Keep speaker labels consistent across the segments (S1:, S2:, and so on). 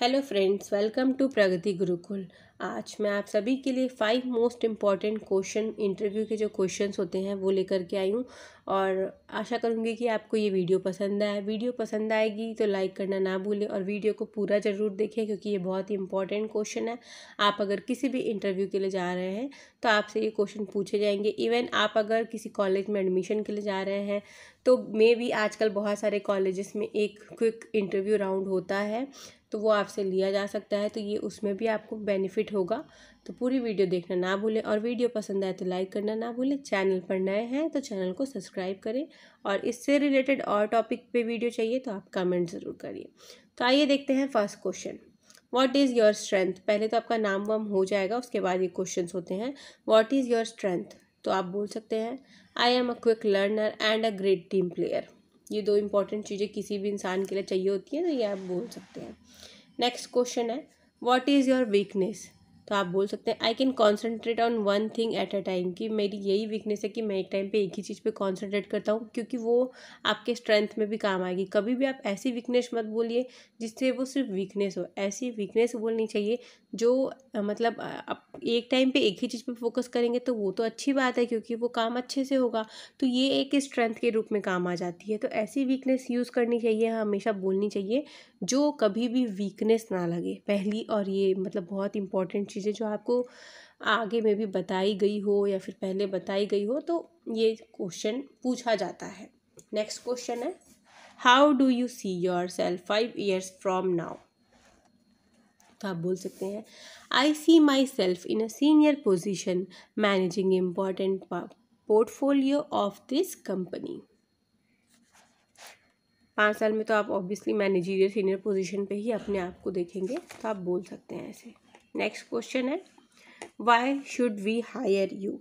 S1: hello friends welcome to Pragati Gurukul आज मैं आप सभी के लिए five most important question interview के जो क्वेश्चंस होते हैं वो लेकर के आई हूँ और आशा करूँगी कि आपको ये वीडियो पसंद आए वीडियो पसंद आएगी तो लाइक करना ना भूलें और वीडियो को पूरा ज़रूर देखें क्योंकि ये बहुत ही इंपॉर्टेंट क्वेश्चन है आप अगर किसी भी इंटरव्यू के लिए जा रहे हैं तो आपसे ये क्वेश्चन पूछे जाएंगे इवन आप अगर किसी कॉलेज में एडमिशन के लिए जा रहे हैं तो मे भी आजकल बहुत सारे कॉलेजेस में एक क्विक इंटरव्यू राउंड होता है तो वो आपसे लिया जा सकता है तो ये उसमें भी आपको बेनिफिट होगा तो पूरी वीडियो देखना ना भूलें और वीडियो पसंद आए तो लाइक करना ना भूलें चैनल पर नए हैं तो चैनल को सब्सक्राइब करें और इससे रिलेटेड और टॉपिक पे वीडियो चाहिए तो आप कमेंट ज़रूर करिए तो आइए देखते हैं first question what is your strength पहले तो आपका नाम वाम हो जाएगा उसके बाद ये क्वेश्चन होते हैं वॉट इज़ योर स्ट्रेंथ तो आप बोल सकते हैं I am a quick learner and a great team player ये दो इंपॉर्टेंट चीज़ें किसी भी इंसान के लिए चाहिए होती हैं तो ये आप बोल सकते हैं नेक्स्ट क्वेश्चन है व्हाट इज़ योर वीकनेस तो आप बोल सकते हैं I can concentrate on one thing at a time कि मेरी यही वीकनेस है कि मैं एक टाइम पे एक ही चीज़ पे कॉन्सेंट्रेट करता हूँ क्योंकि वो आपके स्ट्रेंथ में भी काम आएगी कभी भी आप ऐसी वीकनेस मत बोलिए जिससे वो सिर्फ वीकनेस हो ऐसी वीकनेस बोलनी चाहिए जो मतलब आप एक टाइम पे एक ही चीज़ पे फोकस करेंगे तो वो तो अच्छी बात है क्योंकि वो काम अच्छे से होगा तो ये एक स्ट्रेंथ के रूप में काम आ जाती है तो ऐसी वीकनेस यूज़ करनी चाहिए हमेशा बोलनी चाहिए जो कभी भी वीकनेस ना लगे पहली और ये मतलब बहुत इंपॉर्टेंट चीज़ें जो आपको आगे में भी बताई गई हो या फिर पहले बताई गई हो तो ये क्वेश्चन पूछा जाता है नेक्स्ट क्वेश्चन है how do you see yourself five years from now तो आप बोल सकते हैं I see myself in a senior position managing important portfolio of this company पाँच साल में तो आप ऑब्वियसली मैनेजीरियर सीनियर पोजिशन पे ही अपने आप को देखेंगे तो आप बोल सकते हैं ऐसे नेक्स्ट क्वेश्चन है why should we hire you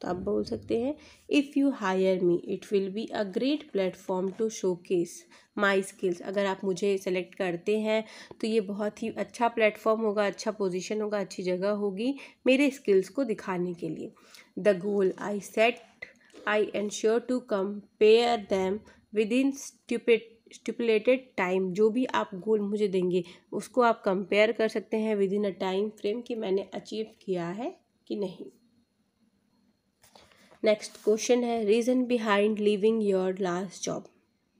S1: तो आप बोल सकते हैं if you hire me it will be a great platform to showcase my skills अगर आप मुझे सेलेक्ट करते हैं तो ये बहुत ही अच्छा प्लेटफॉर्म होगा अच्छा पोजिशन होगा अच्छी जगह होगी मेरे स्किल्स को दिखाने के लिए the goal I set I ensure to pair them within stupid stipulated time जो भी आप गोल मुझे देंगे उसको आप कंपेयर कर सकते हैं within a time frame कि मैंने अचीव किया है कि नहीं नेक्स्ट क्वेश्चन है reason behind leaving your last job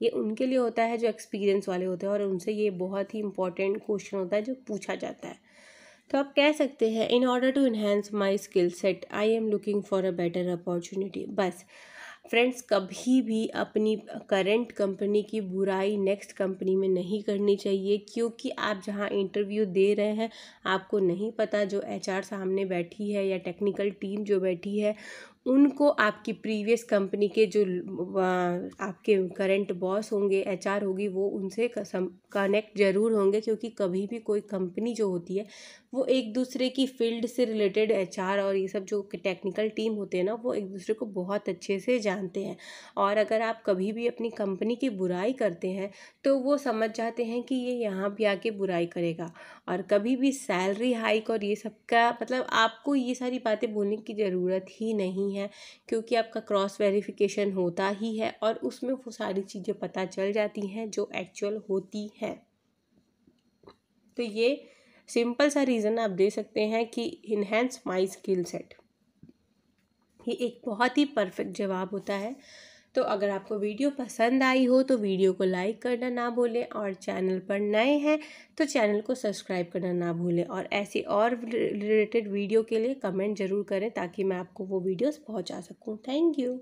S1: ये उनके लिए होता है जो एक्सपीरियंस वाले होते हैं और उनसे ये बहुत ही इंपॉर्टेंट क्वेश्चन होता है जो पूछा जाता है तो आप कह सकते हैं in order to enhance my skill set I am looking for a better opportunity बस फ्रेंड्स कभी भी अपनी करंट कंपनी की बुराई नेक्स्ट कंपनी में नहीं करनी चाहिए क्योंकि आप जहाँ इंटरव्यू दे रहे हैं आपको नहीं पता जो एचआर सामने बैठी है या टेक्निकल टीम जो बैठी है उनको आपकी प्रीवियस कंपनी के जो आपके करंट बॉस होंगे एचआर होगी वो उनसे कनेक्ट ज़रूर होंगे क्योंकि कभी भी कोई कंपनी जो होती है वो एक दूसरे की फील्ड से रिलेटेड एच और ये सब जो टेक्निकल टीम होते हैं ना वो एक दूसरे को बहुत अच्छे से जानते हैं और अगर आप कभी भी अपनी कंपनी की बुराई करते हैं तो वो समझ जाते हैं कि ये यहाँ भी आके बुराई करेगा और कभी भी सैलरी हाइक और ये सब का मतलब आपको ये सारी बातें बोलने की ज़रूरत ही नहीं है क्योंकि आपका क्रॉस वेरिफिकेशन होता ही है और उसमें वो सारी चीज़ें पता चल जाती हैं जो एक्चुअल होती हैं तो ये सिंपल सा रीज़न आप दे सकते हैं कि इन्हेंस माई स्किल सेट ये एक बहुत ही परफेक्ट जवाब होता है तो अगर आपको वीडियो पसंद आई हो तो वीडियो को लाइक करना ना भूलें और चैनल पर नए हैं तो चैनल को सब्सक्राइब करना ना भूलें और ऐसे और रिलेटेड वीडियो के लिए कमेंट ज़रूर करें ताकि मैं आपको वो वीडियोस पहुंचा सकूं थैंक यू